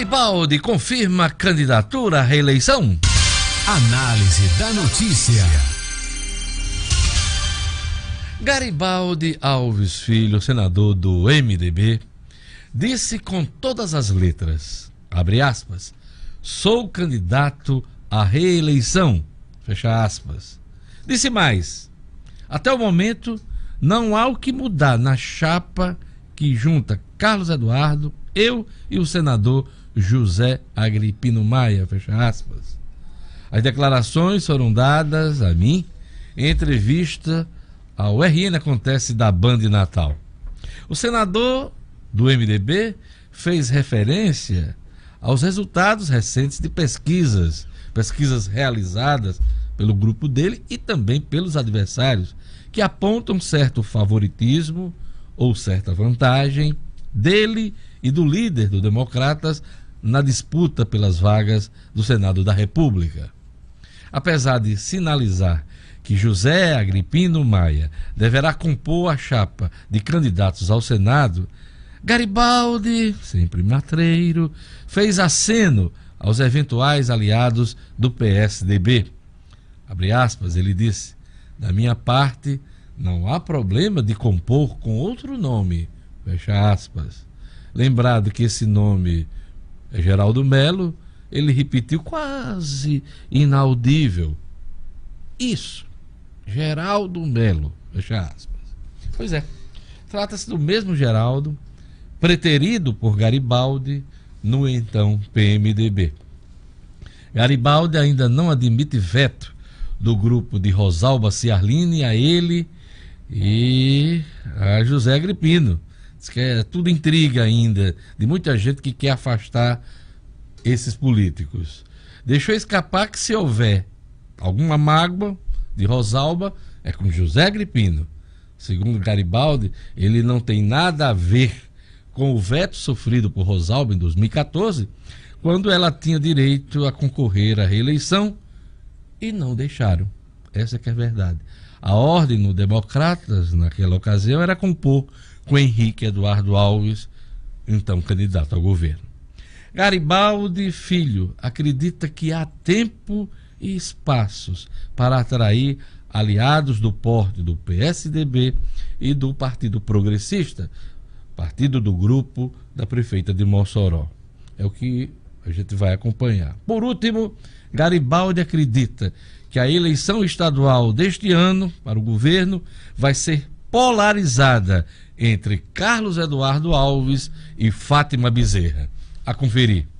Garibaldi confirma candidatura à reeleição. Análise da notícia. Garibaldi Alves Filho, senador do MDB, disse com todas as letras, abre aspas, sou candidato à reeleição, fecha aspas. Disse mais, até o momento não há o que mudar na chapa que junta Carlos Eduardo, eu e o senador José Agripino Maia, fecha aspas. As declarações foram dadas a mim em entrevista ao RN Acontece da Band Natal. O senador do MDB fez referência aos resultados recentes de pesquisas, pesquisas realizadas pelo grupo dele e também pelos adversários, que apontam certo favoritismo ou certa vantagem dele e do líder do Democratas na disputa pelas vagas do Senado da República. Apesar de sinalizar que José Agripino Maia deverá compor a chapa de candidatos ao Senado, Garibaldi, sempre matreiro, fez aceno aos eventuais aliados do PSDB. Abre aspas, ele disse: Da minha parte, não há problema de compor com outro nome fecha aspas. Lembrado que esse nome é Geraldo Melo, ele repetiu quase inaudível. Isso, Geraldo Melo, fecha aspas. Pois é, trata-se do mesmo Geraldo, preterido por Garibaldi no então PMDB. Garibaldi ainda não admite veto do grupo de Rosalba Ciarline a ele e a José Agripino que é tudo intriga ainda, de muita gente que quer afastar esses políticos. Deixou escapar que se houver alguma mágoa de Rosalba, é com José Gripino. Segundo Garibaldi, ele não tem nada a ver com o veto sofrido por Rosalba em 2014, quando ela tinha direito a concorrer à reeleição e não deixaram. Essa que é a verdade. A ordem no Democratas, naquela ocasião, era compor com Henrique Eduardo Alves, então candidato ao governo. Garibaldi Filho acredita que há tempo e espaços para atrair aliados do porte do PSDB e do Partido Progressista, partido do grupo da prefeita de Mossoró. É o que a gente vai acompanhar. Por último, Garibaldi acredita que a eleição estadual deste ano para o governo vai ser polarizada entre Carlos Eduardo Alves e Fátima Bezerra. A conferir.